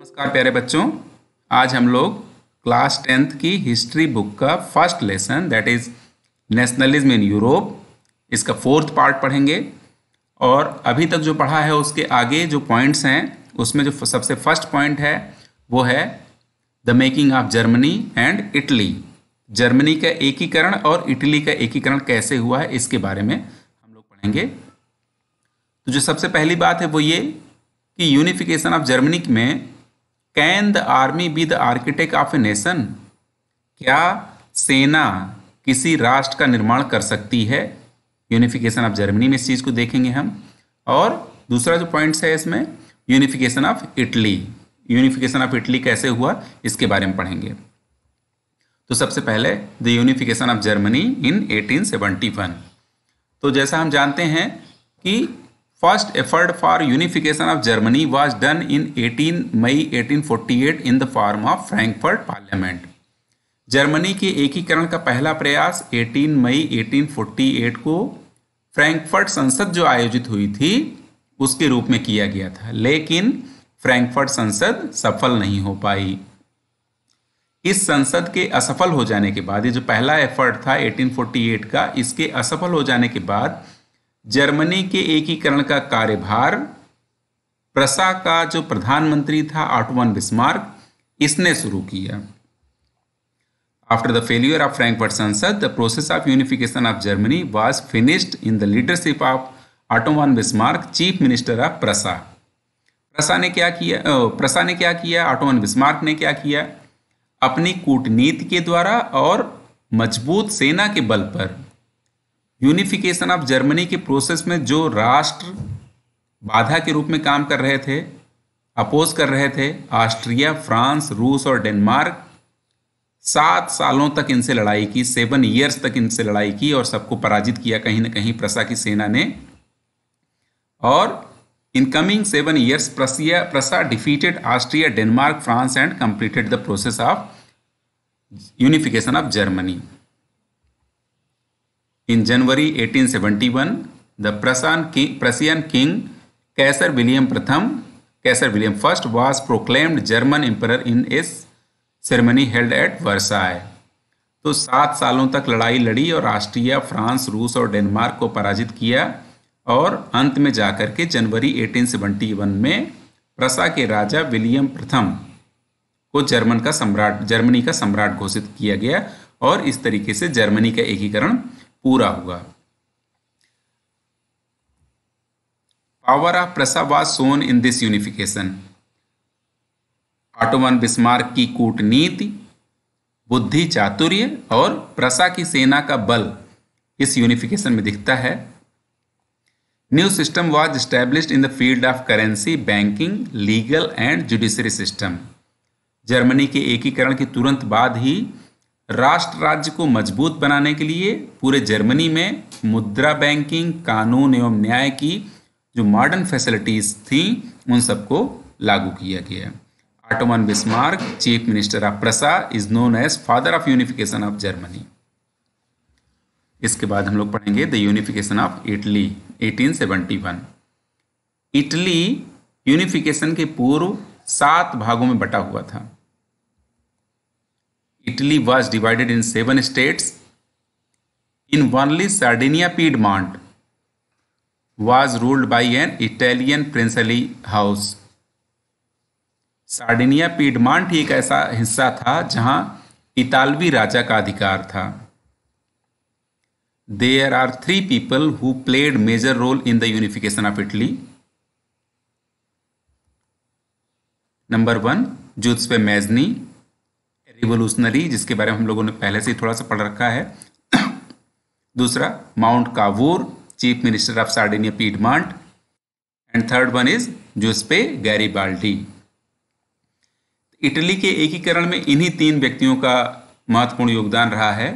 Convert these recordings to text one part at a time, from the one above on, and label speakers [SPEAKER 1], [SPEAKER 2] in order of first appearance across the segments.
[SPEAKER 1] नमस्कार प्यारे बच्चों आज हम लोग क्लास टेंथ की हिस्ट्री बुक का first lesson that is nationalism in Europe इसका फोर्थ पार्ट पढ़ेंगे और अभी तक जो पढ़ा है उसके आगे जो पॉइंट्स हैं उसमें जो सबसे फर्स्ट पॉइंट है वो है the making of Germany and Italy Germany का एकीकरण और इटली का एकीकरण कैसे हुआ है इसके बारे में हम लोग पढ़ेंगे तो जो सबसे पहली बात है वो ये कि यूनिफिकेशन ऑफ जर्मनी में can the army be the architect of a nation क्या सेना किसी राष्ट्र का निर्माण कर सकती है यूनिफिकेशन ऑफ जर्मनी में इस चीज़ को देखेंगे हम और दूसरा जो पॉइंट्स है इसमें unification of Italy unification of Italy कैसे हुआ इसके बारे में पढ़ेंगे तो सबसे पहले the unification of Germany in 1871 तो जैसा हम जानते हैं कि First effort for unification of Germany was done in 18 May 1848 in the form of Frankfurt Parliament. जर्मनी के एकीकरण का पहला प्रयास 18 मई 1848 को फ्रैंकफर्ट संसद जो आयोजित हुई थी उसके रूप में किया गया था लेकिन फ्रैंकफर्ट संसद सफल नहीं हो पाई इस संसद के असफल हो जाने के बाद ये जो पहला एफर्ट था 1848 का इसके असफल हो जाने के बाद जर्मनी के एकीकरण का कार्यभार प्रसा का जो प्रधानमंत्री था आटवन बिस्मार्क इसने शुरू किया after the failure of Frankfurt संसद the process of unification of Germany was finished in the leadership of Otto von Bismarck chief minister of Prussia Prussia ने क्या किया प्रसा ने क्या किया आटोमान बिस्मार्क ने क्या किया अपनी कूटनीति के द्वारा और मजबूत सेना के बल पर यूनिफिकेशन ऑफ जर्मनी के प्रोसेस में जो राष्ट्र बाधा के रूप में काम कर रहे थे अपोज कर रहे थे ऑस्ट्रिया फ्रांस रूस और डेनमार्क सात सालों तक इनसे लड़ाई की सेवन ईयर्स तक इनसे लड़ाई की और सबको पराजित किया कहीं ना कहीं प्रसा की सेना ने और in coming seven years Prussia Prussia defeated Austria Denmark France and completed the process of unification of Germany in January 1871 the Prussian king Prussian king Kaiser William प्रथम Kaiser William first was proclaimed German emperor in इस ceremony held at Versailles तो सात सालों तक लड़ाई लड़ी और Austria France रूस और डेनमार्क को पराजित किया और अंत में जाकर के जनवरी 1871 में प्रसा के राजा विलियम प्रथम को जर्मन का सम्राट जर्मनी का सम्राट घोषित किया गया और इस तरीके से जर्मनी का एकीकरण पूरा हुआ power of Prussia was shown in this unification Otto von Bismarck की कूटनीति बुद्धि चातुर्य और प्रसा की सेना का बल इस यूनिफिकेशन में दिखता है new system was establish in the field of currency banking legal and judiciary system Germany के एकीकरण के तुरंत बाद ही राष्ट्र राज्य को मजबूत बनाने के लिए पूरे जर्मनी में मुद्रा बैंकिंग कानून एवं न्याय की जो मॉडर्न फैसिलिटीज़ थी उन सबको लागू किया गया Otto von Bismarck chief minister of Prussia is known as father of unification of Germany इसके बाद हम लोग पढ़ेंगे the unification of Italy 1871 Italy unification के पूर्व सात भागों में बटा हुआ था Italy was divided in seven states. In only Sardinia Piedmont was ruled by an Italian princely house. Sardinia, Piedmont ही एक ऐसा हिस्सा था जहां इतालवी राजा का अधिकार था There are three people who played major role in the unification of Italy. Number one, Giuseppe Mazzini. Revolutionary जिसके बारे में हम लोगों ने पहले से ही थोड़ा सा पढ़ रखा है दूसरा Count Cavour chief minister of Sardinia Piedmont and third one is Giuseppe Garibaldi Italy के एकीकरण में इन्हीं तीन व्यक्तियों का महत्वपूर्ण योगदान रहा है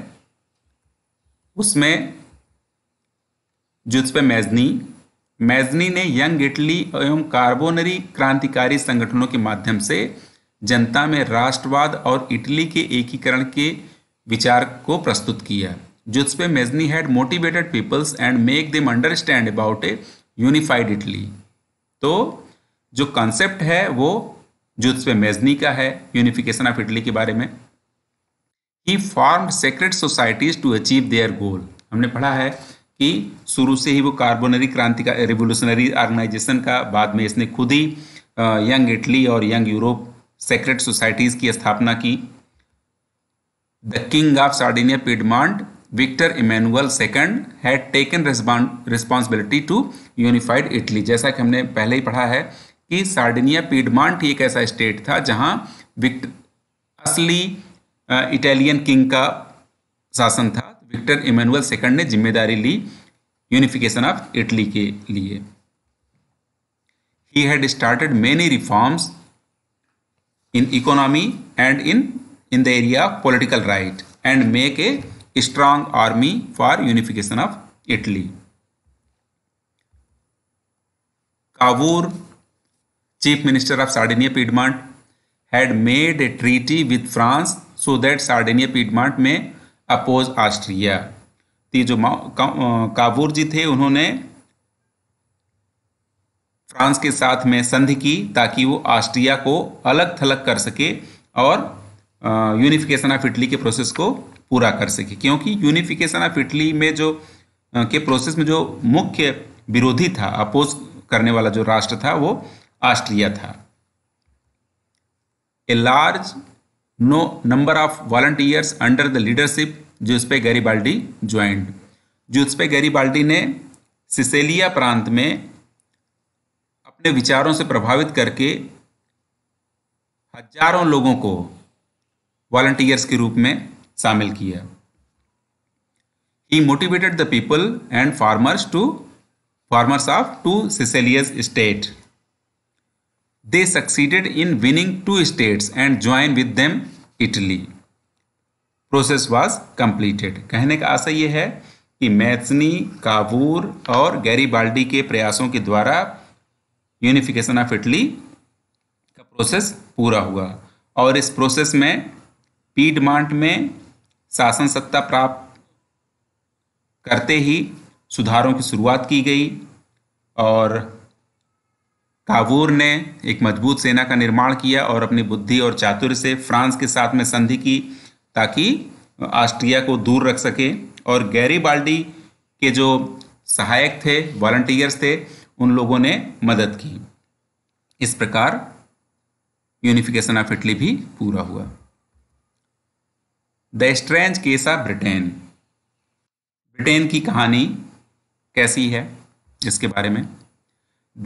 [SPEAKER 1] उसमें जुस्पे मैजनी मैजनी ने यंग इटली एवं कार्बोनरी क्रांतिकारी संगठनों के माध्यम से जनता में राष्ट्रवाद और इटली के एकीकरण के विचार को प्रस्तुत किया जिसपे Mazzini had motivated peoples and make them understand about a unified Italy तो जो कॉन्सेप्ट है वो जुत्सपे मेजनी का है यूनिफिकेशन ऑफ इटली के बारे में ही form secret societies to achieve their goal हमने पढ़ा है कि शुरू से ही वो कार्बोनरी क्रांति का रिवोल्यूशनरी ऑर्गेनाइजेशन का बाद में इसने खुद ही यंग इटली और यंग यूरोप सेक्रेट सोसाइटीज की स्थापना की the king of Sardinia Piedmont Victor Emmanuel second had taken responsibility to unified Italy जैसा कि हमने पहले ही पढ़ा है कि सार्डिनिया पीडमांट एक ऐसा स्टेट था जहां विक्ट असली इटालियन किंग का शासन था विक्टर इमेनुअल सेकंड ने जिम्मेदारी ली यूनिफिकेशन ऑफ इटली के लिए he had started many reforms in economy and in, in the area of political right and make a strong army for unification of Italy. Cavour, chief minister of Sardinia Piedmont, had made a treaty with France so that Sardinia Piedmont may oppose austria ये जो Cavour जी थे उन्होंने France के साथ में संधि की ताकि वो ऑस्ट्रिया को अलग थलग कर सके और यूनिफिकेशन ऑफ इटली के प्रोसेस को पूरा कर सके क्योंकि यूनिफिकेशन ऑफ इटली में जो के प्रोसेस में जो मुख्य विरोधी था अपोज करने वाला जो राष्ट्र था वो ऑस्ट्रिया था a large no number of volunteers under the leadership Giuseppe Garibaldi joined Giuseppe Garibaldi ने सिसेलिया प्रांत में अपने विचारों से प्रभावित करके हजारों लोगों को वॉलंटियर्स के रूप में शामिल किया he motivated the people and farmers to farmers of two Sicilies state they succeeded in winning two states and join with them Italy process was completed कहने का आशा यह है कि मैथनी काबूर और गैरीबाल्डी के प्रयासों के द्वारा यूनिफिकेशन ऑफ इटली का प्रोसेस पूरा हुआ और इस प्रोसेस में पीडमांट में शासन सत्ता प्राप्त करते ही सुधारों की शुरुआत की गई और काबूर ने एक मजबूत सेना का निर्माण किया और अपनी बुद्धि और चातुर्य से फ्रांस के साथ में संधि की ताकि ऑस्ट्रिया को दूर रख सके और गैरी बाल्डी के जो सहायक थे वॉल्टियर्स थे उन लोगों ने मदद की इस प्रकार यूनिफिकेशन ऑफ इटली भी पूरा हुआ the strange case of Britain Britain की कहानी कैसी है इसके बारे में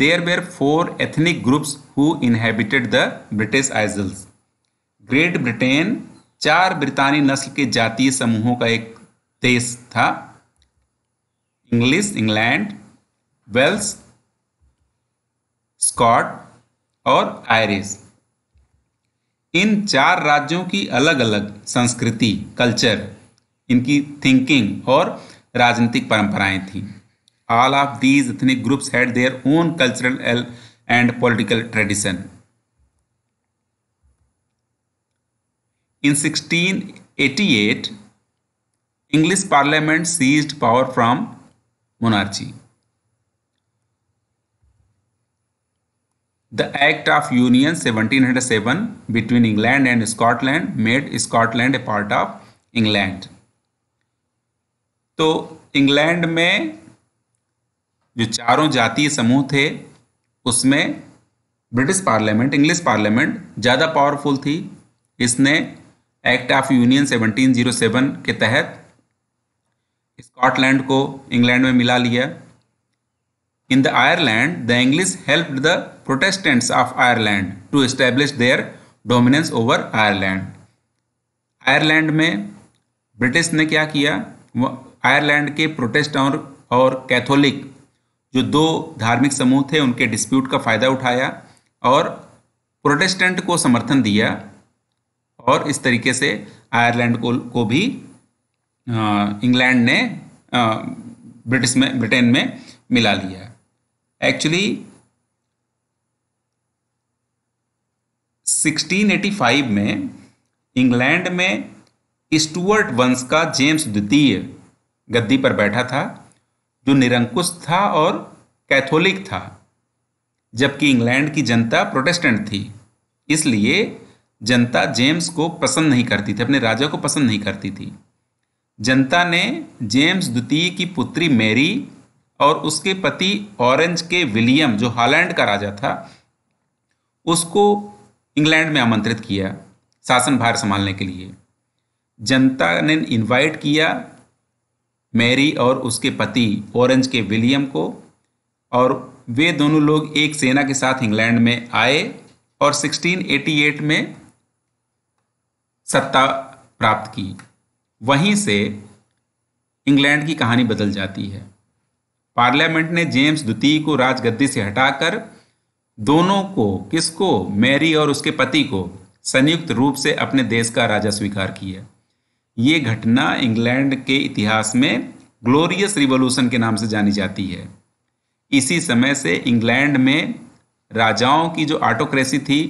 [SPEAKER 1] there were four ethnic groups who inhabited the British Isles Great Britain चार ब्रितानी नस्ल के जातीय समूहों का एक देश था इंग्लिश इंग्लैंड वेल्स स्कॉट और आयरिस इन चार राज्यों की अलग अलग संस्कृति कल्चर इनकी थिंकिंग और राजनीतिक परंपराएं थीं all of these ethnic groups had their own cultural and political tradition In 1688, English parliament seized power from monarchy the act of union seventeen hundred seven between England and Scotland made Scotland a part of England तो England में जो चारों जातीय समूह थे उसमें British parliament English parliament ज़्यादा powerful थी इसने act of union seventeen zero seven के तहत स्कॉटलैंड को इंग्लैंड में मिला लिया In the Ireland, the English helped the Protestants of Ireland to establish their dominance over Ireland Ireland में ब्रिटिश ने क्या किया आयरलैंड के प्रोटेस्ट aur और कैथोलिक जो दो धार्मिक समूह थे उनके डिस्प्यूट का फ़ायदा उठाया और प्रोटेस्टेंट को समर्थन दिया और इस तरीके से आयरलैंड को को भी इंग्लैंड ने ब्रिटिश में ब्रिटेन में मिला लिया एक्चुअली 1685 में इंग्लैंड में स्टुअर्ट वंश का जेम्स द्वितीय गद्दी पर बैठा था जो निरंकुश था और कैथोलिक था जबकि इंग्लैंड की जनता प्रोटेस्टेंट थी इसलिए जनता जेम्स को पसंद नहीं करती थी अपने राजा को पसंद नहीं करती थी जनता ने जेम्स द्वितीय की पुत्री मैरी और उसके पति ऑरेंज के विलियम जो हॉलैंड का राजा था उसको इंग्लैंड में आमंत्रित किया शासन भार संभालने के लिए जनता ने इनवाइट किया मैरी और उसके पति ऑरेंज के विलियम को और वे दोनों लोग एक सेना के साथ इंग्लैंड में आए और 1688 में सत्ता प्राप्त की वहीं से इंग्लैंड की कहानी बदल जाती है पार्लियामेंट ने जेम्स द्वितीय को राजगद्दी से हटाकर दोनों को किसको मैरी और उसके पति को संयुक्त रूप से अपने देश का राजा स्वीकार किया ये घटना इंग्लैंड के इतिहास में ग्लोरियस रिवोल्यूशन के नाम से जानी जाती है इसी समय से इंग्लैंड में राजाओं की जो ऑटोक्रेसी थी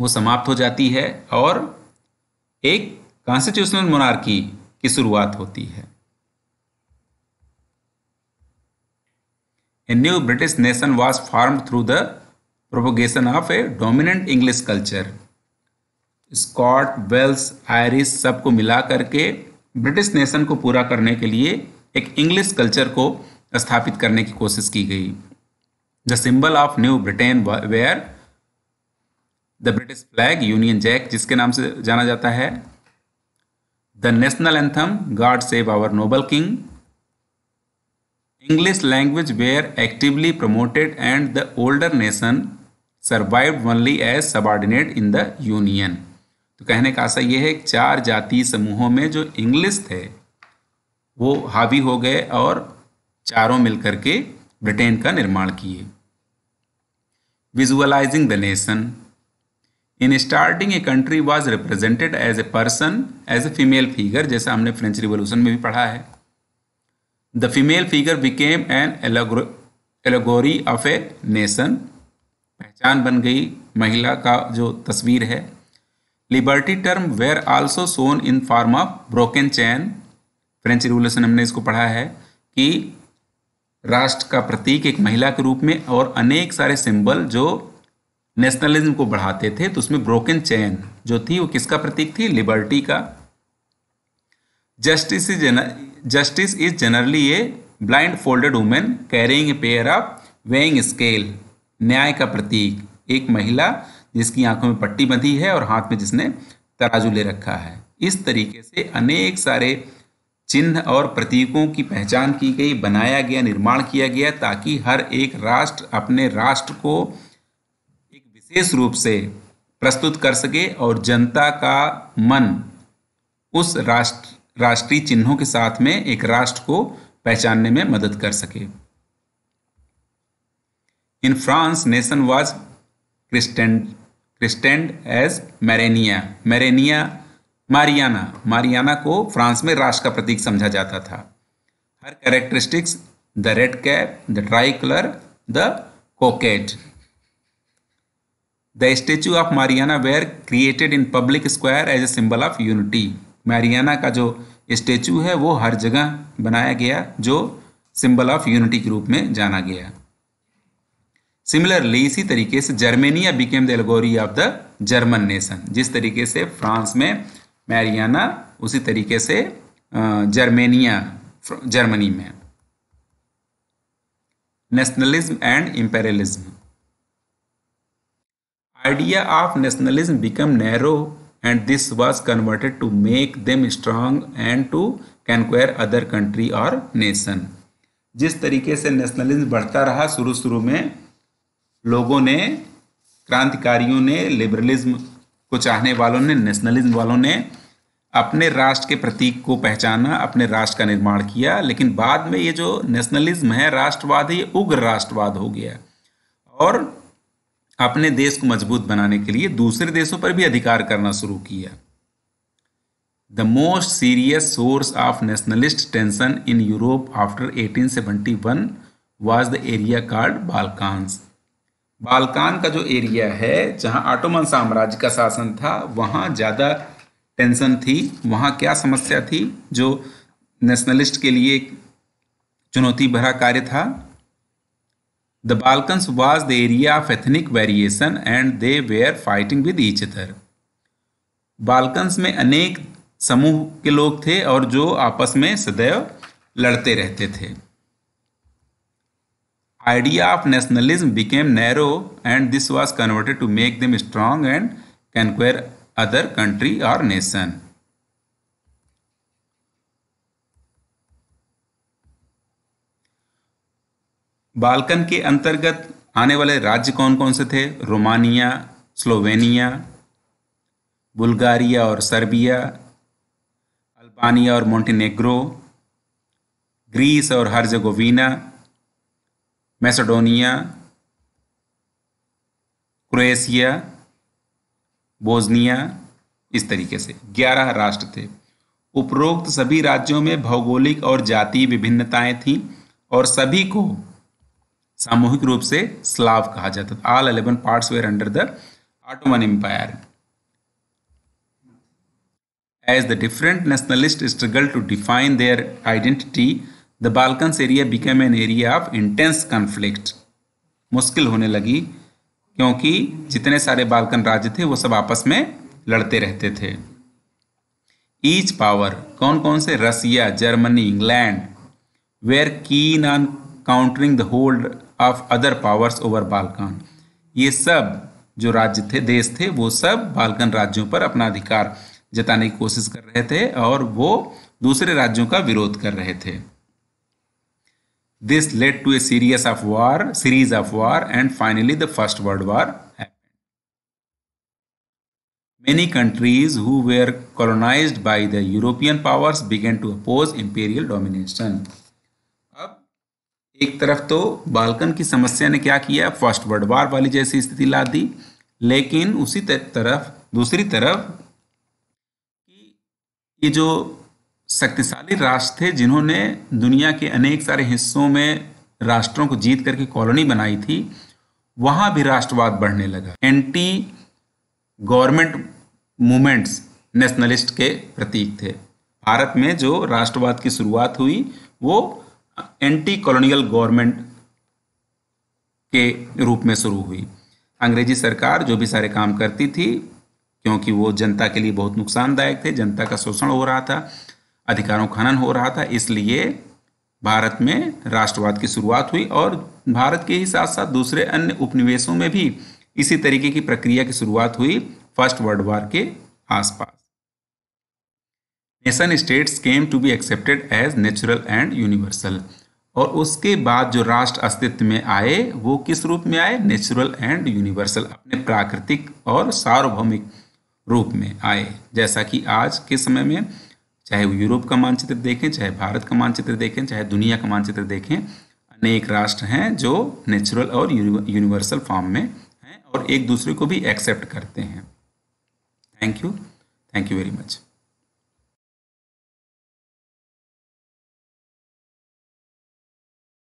[SPEAKER 1] वो समाप्त हो जाती है और एक कॉन्स्टिट्यूशनल मोनार्की की शुरुआत होती है a new British nation was formed through the propagation of a dominant English culture. Scot Wales Irish सबको मिला करके ब्रिटिश नेशन को पूरा करने के लिए एक इंग्लिश कल्चर को स्थापित करने की कोशिश की गई the symbol of new Britain were the British flag Union Jack जिसके नाम से जाना जाता है the national anthem God save our noble king English language were actively promoted and the older nation survived only as subordinate in the union. तो कहने का आशा यह है कि चार जाति समूहों में जो इंग्लिश थे वो हावी हो गए और चारों मिलकर के ब्रिटेन का निर्माण किए visualizing the nation in starting a country was represented as a person as a female figure जैसा हमने फ्रेंच रिवोल्यूशन में भी पढ़ा है The female figure became an allegory of a nation. पहचान बन गई महिला का जो तस्वीर है liberty term were also shown in form of broken chain French revolution हमने इसको पढ़ा है कि राष्ट्र का प्रतीक एक महिला के रूप में और अनेक सारे सिंबल जो नेशनलिज्म को बढ़ाते थे तो उसमें ब्रोकन चैन जो थी वो किसका प्रतीक थी लिबर्टी का justice is justice is generally a blindfolded women carrying pair of weighing scale न्याय का प्रतीक एक महिला जिसकी आंखों में पट्टी बंधी है और हाथ में जिसने तराजू ले रखा है इस तरीके से अनेक सारे चिन्ह और प्रतीकों की पहचान की गई बनाया गया निर्माण किया गया ताकि हर एक राष्ट्र अपने राष्ट्र को एक विशेष रूप से प्रस्तुत कर सके और जनता का मन उस राष्ट्र राष्ट्रीय चिन्हों के साथ में एक राष्ट्र को पहचानने में मदद कर सके in France nation was christened christened as Marianne Marianne Marianne Marianne को फ्रांस में राष्ट्र का प्रतीक समझा जाता था हर characteristics the red cap the tricolour the cockade the statue of Marianne were created in public square as a symbol of unity Marianne का जो स्टेचू है वो हर जगह बनाया गया जो सिंबल ऑफ यूनिटी के रूप में जाना गया सिमिलरली इसी तरीके से Germania became the allegory of the German nation जिस तरीके से फ्रांस में मैरियाना उसी तरीके से जर्मेनिया जर्मनी में nationalism and imperialism idea of nationalism become narrow and this was converted to make them strong and to conquer other country or nation जिस तरीके से नेशनलिज्म बढ़ता रहा शुरू शुरू में लोगों ने क्रांतिकारियों ने लिबरलिज्म को चाहने वालों ने नेशनलिज्म वालों ने अपने राष्ट्र के प्रतीक को पहचाना अपने राष्ट्र का निर्माण किया लेकिन बाद में ये जो नेशनलिज्म है राष्ट्रवाद ये उग्र राष्ट्रवाद हो गया और अपने देश को मजबूत बनाने के लिए दूसरे देशों पर भी अधिकार करना शुरू किया the most serious source of nationalist tension in Europe after 1871 was the area called Balkans Balkan का जो एरिया है जहां ऑटोमन साम्राज्य का शासन था वहां ज़्यादा टेंशन थी वहां क्या समस्या थी जो नेशनलिस्ट के लिए चुनौती भरा कार्य था the Balkans was the area of ethnic variation and they were fighting with each other. Balkans में अनेक समूह के लोग थे और जो आपस में सदैव लड़ते रहते थे idea of nationalism became narrow and this was converted to make them strong and conquer other country और नेशन बाल्कन के अंतर्गत आने वाले राज्य कौन कौन से थे रोमानिया स्लोवेनिया बुल्गारिया और सर्बिया अल्बानिया और मोन्टेनेग्रो ग्रीस और हर्जगोवीना मैसेडोनिया क्रोएशिया बोजनिया इस तरीके से ग्यारह राष्ट्र थे उपरोक्त सभी राज्यों में भौगोलिक और जातीय विभिन्नताएं थीं और सभी को सामूहिक रूप से स्लाव कहा जाता था all eleven parts were under the Ottoman empire as the different nationalist struggle to define their identity the Balkans area became an area of intense conflict. मुश्किल होने लगी क्योंकि जितने सारे बाल्कन राज्य थे वो सब आपस में लड़ते रहते थे ईच पावर कौन कौन से Russia Germany England were keen on countering the hold of other powers over Balkan ये सब जो राज्य थे देश थे वो सब बालकन राज्यों पर अपना अधिकार जताने की कोशिश कर रहे थे और वो दूसरे राज्यों का विरोध कर रहे थे this led to a serious of war series of war and finally the first world war many countries who were colonise by the European powers began to oppose imperial domination एक तरफ तो बालकन की समस्या ने क्या किया फर्स्ट वर्ल्ड वार वाली जैसी स्थिति ला दी लेकिन उसी तरफ दूसरी तरफ ये जो शक्तिशाली राष्ट्र थे जिन्होंने दुनिया के अनेक सारे हिस्सों में राष्ट्रों को जीत करके कॉलोनी बनाई थी वहाँ भी राष्ट्रवाद बढ़ने लगा एंटी गवर्नमेंट मूवमेंट्स नेशनलिस्ट के प्रतीक थे भारत में जो राष्ट्रवाद की शुरुआत हुई वो एंटी कॉलोनियल गवर्नमेंट के रूप में शुरू हुई अंग्रेजी सरकार जो भी सारे काम करती थी क्योंकि वो जनता के लिए बहुत नुकसानदायक थे जनता का शोषण हो रहा था अधिकारों खनन हो रहा था इसलिए भारत में राष्ट्रवाद की शुरुआत हुई और भारत के ही साथ साथ दूसरे अन्य उपनिवेशों में भी इसी तरीके की प्रक्रिया की शुरुआत हुई फर्स्ट वर्ल्ड वार के आसपास nation states came to be accepted as natural and universal और उसके बाद जो राष्ट्र अस्तित्व में आए वो किस रूप में आए नेचुरल एंड यूनिवर्सल अपने प्राकृतिक और सार्वभौमिक रूप में आए जैसा कि आज के समय में चाहे वो यूरोप का मानचित्र देखें चाहे भारत का मानचित्र देखें चाहे दुनिया का मानचित्र देखें अनेक राष्ट्र हैं जो नेचुरल और यूनिवर्सल फॉर्म में हैं और एक दूसरे को भी एक्सेप्ट करते हैं thank you thank you very much